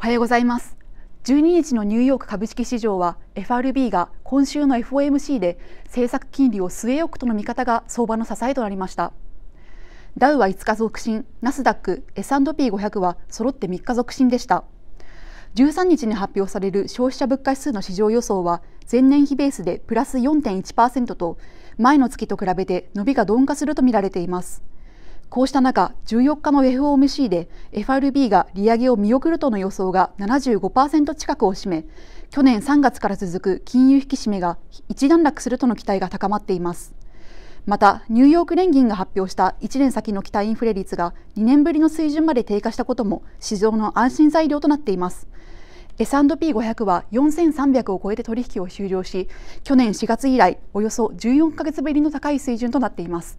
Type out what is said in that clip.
おはようございます12日のニューヨーク株式市場は FRB が今週の FOMC で政策金利を据え置くとの見方が相場の支えとなりましたダウは5日続伸ナスダック S&P500 は揃って3日続伸でした13日に発表される消費者物価指数の市場予想は前年比ベースでプラス4.1%と前の月と比べて伸びが鈍化するとみられていますこうした中、14日の FOMC で FRB が利上げを見送るとの予想が75%近くを占め、去年3月から続く金融引き締めが一段落するとの期待が高まっています。また、ニューヨーク連銀が発表した1年先の期待インフレ率が2年ぶりの水準まで低下したことも市場の安心材料となっています。S&P500 は4300を超えて取引を終了し、去年4月以来およそ14ヶ月ぶりの高い水準となっています。